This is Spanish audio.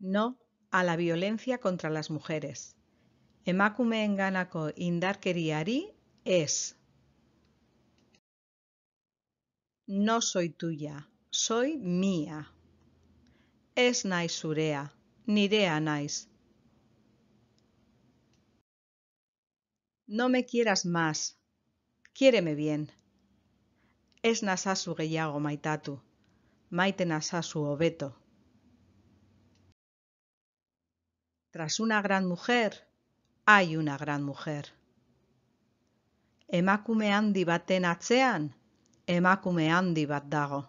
No a la violencia contra las mujeres. Emakumeen ganako indarkeriari es. No soy tuya, soy mía. Es naisurea, nirea nais. No me quieras más, quiéreme bien. Es nasasu geyago maitatu, maite nasasu obeto. Tras una gran mujer hay una gran mujer. Emakume handi baten atzean emakume handi bat dago.